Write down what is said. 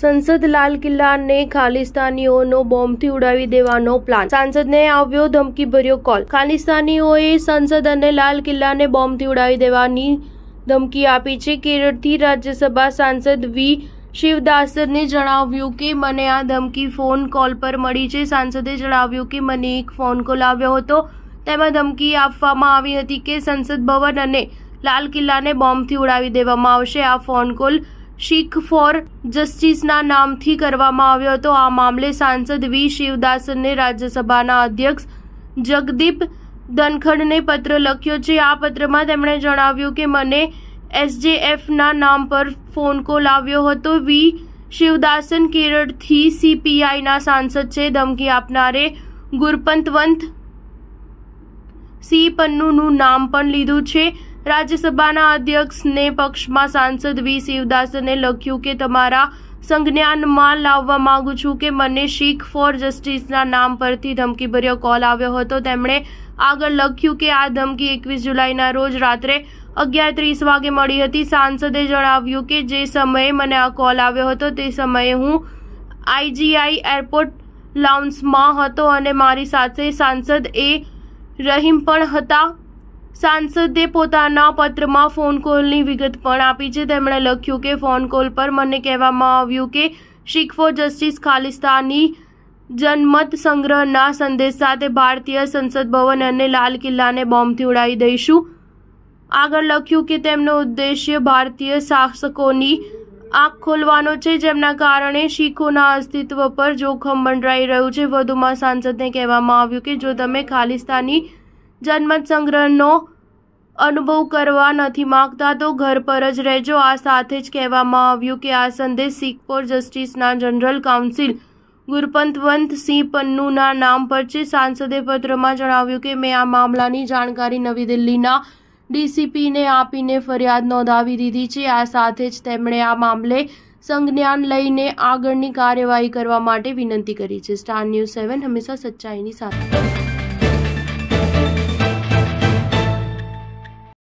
સંસદ લાલ કિલ્લાને ખાલિસ્તાનીઓનો બોમ્બથી ઉડાવી દેવાનો પ્લાન સાંસદને આવ્યો ધમકીભર્યો કોલ ખાલિસ્તાનીઓએ સંસદ અને લાલ કિલ્લાને બોમ્બથી ઉડાવી દેવાની ધમકી આપી છે કેરળથી રાજ્યસભા સાંસદ વી શિવદાસને જણાવ્યું કે મને આ ધમકી ફોન કોલ પર મળી છે સાંસદે જણાવ્યું કે મને એક ફોન કોલ આવ્યો હતો તેમાં ધમકી આપવામાં આવી હતી કે સંસદ ભવન અને લાલ કિલ્લાને બોમ્બથી ઉડાવી દેવામાં આવશે આ ફોન કોલ શીખ ફોર જસ્ટિસના નામથી કરવામાં આવ્યો હતો આ મામલે સાંસદ વી શિવદાસને રાજ્યસભાના અધ્યક્ષ જગદીપ ધનખડને પત્ર લખ્યો છે આ પત્રમાં તેમણે જણાવ્યું કે મને એસજેએફના નામ પર ફોન કોલ આવ્યો હતો વી શિવદાસન કેરળથી સીપીઆઈના સાંસદ છે ધમકી આપનારે ગુરપંતવંત સી પન્નુનું નામ પણ લીધું છે રાજ્યસભાના અધ્યક્ષને પક્ષમાં સાંસદ વી શિવદાસને લખ્યું કે તમારા સંજ્ઞાનમાં લાવવા માંગુ છું કે મને શીખ ફોર જસ્ટિસના નામ પરથી ધમકીભર્યો કોલ આવ્યો હતો તેમણે આગળ લખ્યું કે આ ધમકી એકવીસ જુલાઈના રોજ રાત્રે અગિયાર ત્રીસ વાગે મળી હતી સાંસદે જણાવ્યું કે જે સમયે મને આ કોલ આવ્યો હતો તે સમયે હું આઈજીઆઈ એરપોર્ટ લાઉન્સમાં હતો અને મારી સાથે સાંસદ એ રહીમ પણ હતા સાંસદે પોતાના પત્રમાં ફોન કોલની વિગત પણ આપી છે તેમણે લખ્યું કે ફોન કોલ પર મને કહેવામાં આવ્યું કે શીખ ફોર જસ્ટિસ ખાલિસ્તાની જનમત સંગ્રહના સંદેશ સાથે ભારતીય સંસદ ભવન અને લાલ કિલ્લાને બોમ્બથી ઉડાવી દઈશું આગળ લખ્યું કે તેમનો ઉદ્દેશ્ય ભારતીય શાસકોની આંખ ખોલવાનો છે જેમના કારણે શીખોના અસ્તિત્વ પર જોખમ મંડરાઈ રહ્યું છે વધુમાં સાંસદને કહેવામાં આવ્યું કે જો તમે ખાલિસ્તાની જનમત સંગ્રહનો અનુભવ કરવા નથી માગતા તો ઘર પર જ રહેજો આ સાથે જ કહેવામાં આવ્યું કે આ સંદેશ શીખ ફોર જસ્ટિસના જનરલ કાઉન્સિલ ગુરપંતવંત સિંહ પન્નુના નામ પર છે સાંસદે પત્રમાં જણાવ્યું કે મેં આ મામલાની જાણકારી નવી દિલ્હીના ડીસીપીને આપીને ફરિયાદ નોંધાવી દીધી છે આ સાથે જ તેમણે આ મામલે સંજ્ઞાન લઈને આગળની કાર્યવાહી કરવા માટે વિનંતી કરી છે સ્ટાર ન્યૂઝ સેવન હંમેશા સચ્ચાઈની સાથે